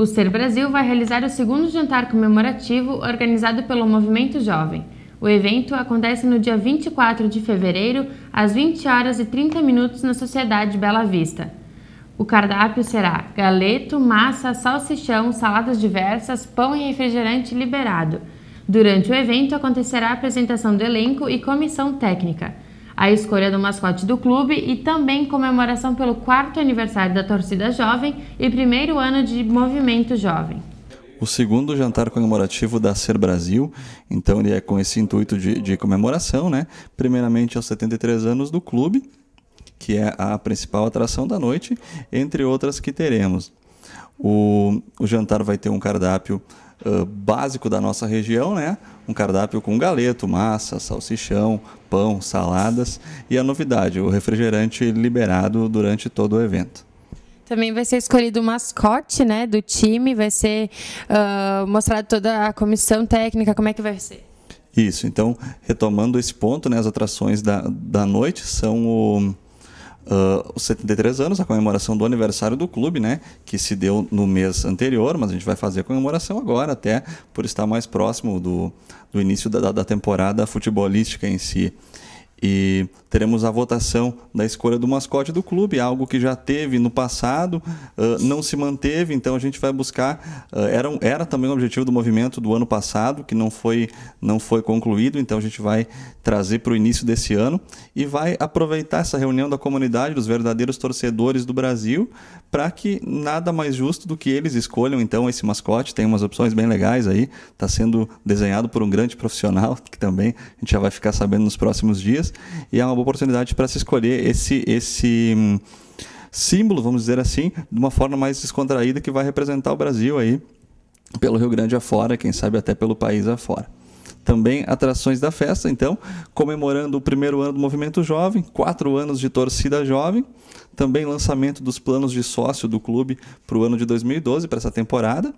O Ser Brasil vai realizar o segundo jantar comemorativo organizado pelo Movimento Jovem. O evento acontece no dia 24 de fevereiro, às 20 horas e 30 minutos na Sociedade Bela Vista. O cardápio será galeto, massa, salsichão, saladas diversas, pão e refrigerante liberado. Durante o evento acontecerá a apresentação do elenco e comissão técnica a escolha do mascote do clube e também comemoração pelo quarto aniversário da torcida jovem e primeiro ano de movimento jovem o segundo jantar comemorativo da Ser Brasil. Então ele é com esse intuito de, de, comemoração, né? Primeiramente aos 73 anos do clube, que é a principal atração da noite, entre outras que teremos. O, o jantar vai ter um cardápio básico da nossa região, né? Um cardápio com galeto, massa, salsichão, pão, saladas e a novidade, o refrigerante liberado durante todo o evento. Também vai ser escolhido o mascote né, do time, vai ser uh, mostrado toda a comissão técnica, como é que vai ser? Isso, então, retomando esse ponto, né, as atrações da, da noite são o uh, os 73 anos, a comemoração do aniversário do clube, né? Que se deu no mês anterior, mas a gente vai fazer a comemoração agora, até por estar mais próximo do, do início da, da temporada futebolística em si. E teremos a votação da escolha do mascote do clube, algo que já teve no passado, uh, não se manteve, então a gente vai buscar. Uh, era, era também o objetivo do movimento do ano passado, que não foi, não foi concluído, então a gente vai trazer para o início desse ano e vai aproveitar essa reunião da comunidade, dos verdadeiros torcedores do Brasil, para que nada mais justo do que eles escolham então esse mascote. Tem umas opções bem legais aí, está sendo desenhado por um grande profissional, que também a gente já vai ficar sabendo nos próximos dias e é uma boa oportunidade para se escolher esse esse hum, símbolo, vamos dizer assim, de uma forma mais descontraída que vai representar o Brasil aí pelo Rio Grande afora, quem sabe até pelo país afora também atrações da festa, então, comemorando o primeiro ano do Movimento Jovem, quatro anos de torcida jovem, também lançamento dos planos de sócio do clube para o ano de 2012, para essa temporada,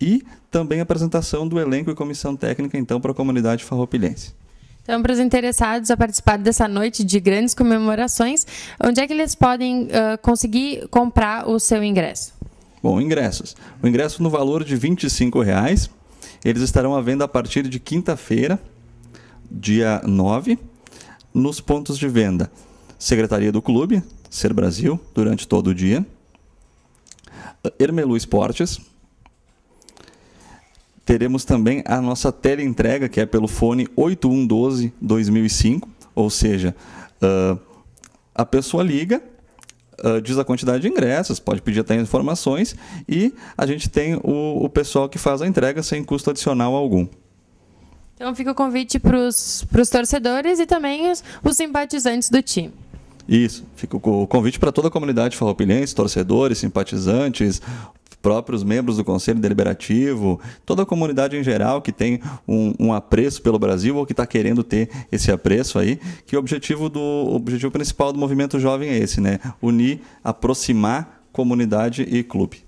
e também apresentação do elenco e comissão técnica, então, para a comunidade farroupilhense. Então, para os interessados a participar dessa noite de grandes comemorações, onde é que eles podem uh, conseguir comprar o seu ingresso? Bom, ingressos. O ingresso no valor de R$ 25,00. Eles estarão à venda a partir de quinta-feira, dia 9, nos pontos de venda. Secretaria do Clube, Ser Brasil, durante todo o dia. Ermelu Esportes, teremos também a nossa teleentrega, que é pelo fone 8112-2005, ou seja, uh, a pessoa liga, uh, diz a quantidade de ingressos, pode pedir até informações, e a gente tem o, o pessoal que faz a entrega sem custo adicional algum. Então fica o convite para os torcedores e também os, os simpatizantes do time. Isso, fica o convite para toda a comunidade farroupilhense, torcedores, simpatizantes, próprios membros do Conselho Deliberativo, toda a comunidade em geral que tem um, um apreço pelo Brasil ou que está querendo ter esse apreço aí, que o objetivo, do, o objetivo principal do movimento jovem é esse, né? Unir, aproximar comunidade e clube.